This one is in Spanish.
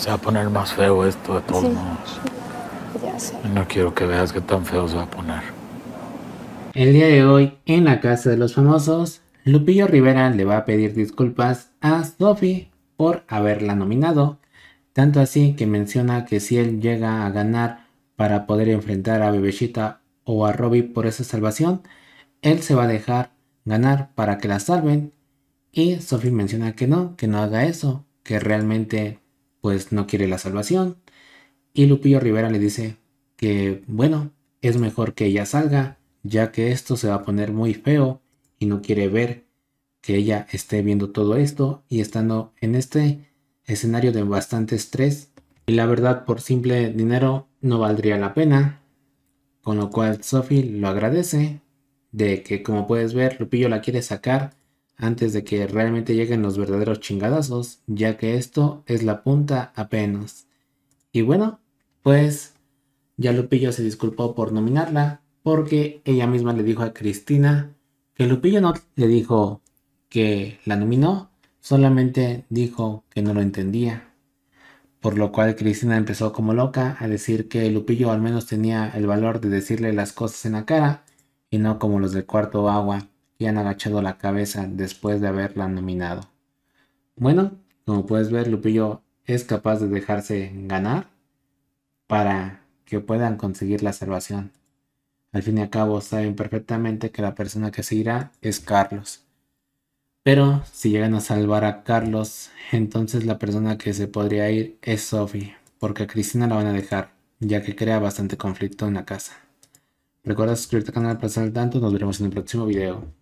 Se va a poner más feo esto de todos modos. No quiero que veas que tan feo se va a poner. El día de hoy, en la casa de los famosos, Lupillo Rivera le va a pedir disculpas a Sophie por haberla nominado. Tanto así que menciona que si él llega a ganar para poder enfrentar a Bebechita o a Robbie por esa salvación, él se va a dejar ganar para que la salven. Y Sophie menciona que no, que no haga eso, que realmente pues no quiere la salvación. Y Lupillo Rivera le dice que, bueno, es mejor que ella salga, ya que esto se va a poner muy feo y no quiere ver que ella esté viendo todo esto y estando en este escenario de bastante estrés. Y la verdad, por simple dinero no valdría la pena. Con lo cual Sophie lo agradece de que, como puedes ver, Lupillo la quiere sacar antes de que realmente lleguen los verdaderos chingadazos, ya que esto es la punta apenas. Y bueno, pues ya Lupillo se disculpó por nominarla, porque ella misma le dijo a Cristina que Lupillo no le dijo que la nominó, solamente dijo que no lo entendía. Por lo cual Cristina empezó como loca a decir que Lupillo al menos tenía el valor de decirle las cosas en la cara y no como los del cuarto agua y han agachado la cabeza después de haberla nominado. Bueno, como puedes ver, Lupillo es capaz de dejarse ganar para que puedan conseguir la salvación. Al fin y al cabo saben perfectamente que la persona que se irá es Carlos. Pero si llegan a salvar a Carlos, entonces la persona que se podría ir es Sophie, porque a Cristina la van a dejar, ya que crea bastante conflicto en la casa. Recuerda suscribirte al canal para estar al tanto, nos veremos en el próximo video.